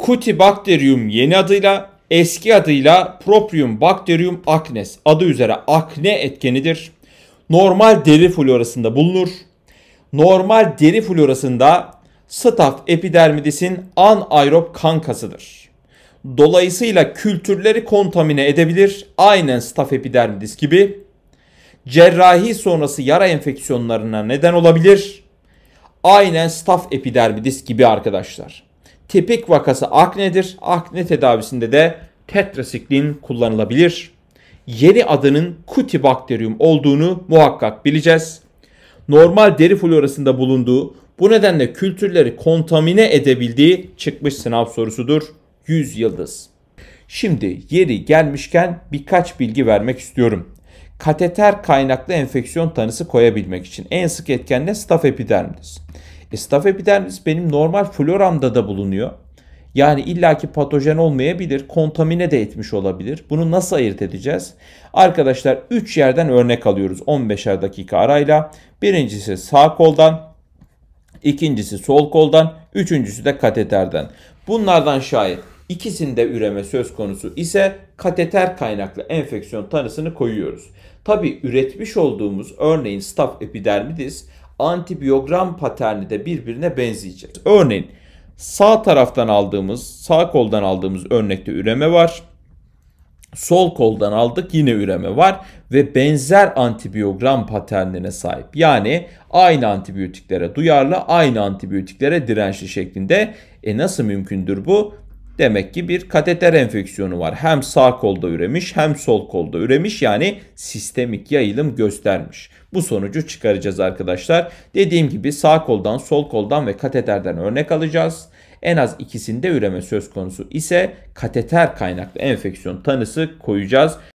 Cutibacterium yeni adıyla eski adıyla Proprium Bacterium acnes adı üzere akne etkenidir. Normal deri florasında bulunur. Normal deri florasında Staph epidermidis'in anaerob kankasıdır. Dolayısıyla kültürleri kontamine edebilir. Aynen Staph epidermidis gibi. Cerrahi sonrası yara enfeksiyonlarına neden olabilir. Aynen Staph epidermidis gibi arkadaşlar. Tipik vakası aknedir. Akne tedavisinde de tetrasiklin kullanılabilir. Yeni adının Cutibacterium olduğunu muhakkak bileceğiz. Normal deri florasında bulunduğu, bu nedenle kültürleri kontamine edebildiği çıkmış sınav sorusudur. 100 yıldız. Şimdi yeri gelmişken birkaç bilgi vermek istiyorum. Kateter kaynaklı enfeksiyon tanısı koyabilmek için en sık etken de staf epidermidis. E, Staph epidermis benim normal floramda da bulunuyor. Yani illaki patojen olmayabilir, kontamine de etmiş olabilir. Bunu nasıl ayırt edeceğiz? Arkadaşlar 3 yerden örnek alıyoruz 15'er dakika arayla. Birincisi sağ koldan, ikincisi sol koldan, üçüncüsü de kateterden. Bunlardan şayet ikisinde üreme söz konusu ise kateter kaynaklı enfeksiyon tanısını koyuyoruz. Tabi üretmiş olduğumuz örneğin staph epidermidis antibiyogram paterni de birbirine benzeyecek. Örneğin sağ taraftan aldığımız, sağ koldan aldığımız örnekte üreme var. Sol koldan aldık yine üreme var ve benzer antibiyogram paternine sahip. Yani aynı antibiyotiklere duyarlı, aynı antibiyotiklere dirençli şeklinde. E nasıl mümkündür bu? Demek ki bir kateter enfeksiyonu var. Hem sağ kolda üremiş hem sol kolda üremiş yani sistemik yayılım göstermiş bu sonucu çıkaracağız arkadaşlar. Dediğim gibi sağ koldan, sol koldan ve kateterden örnek alacağız. En az ikisinde üreme söz konusu ise kateter kaynaklı enfeksiyon tanısı koyacağız.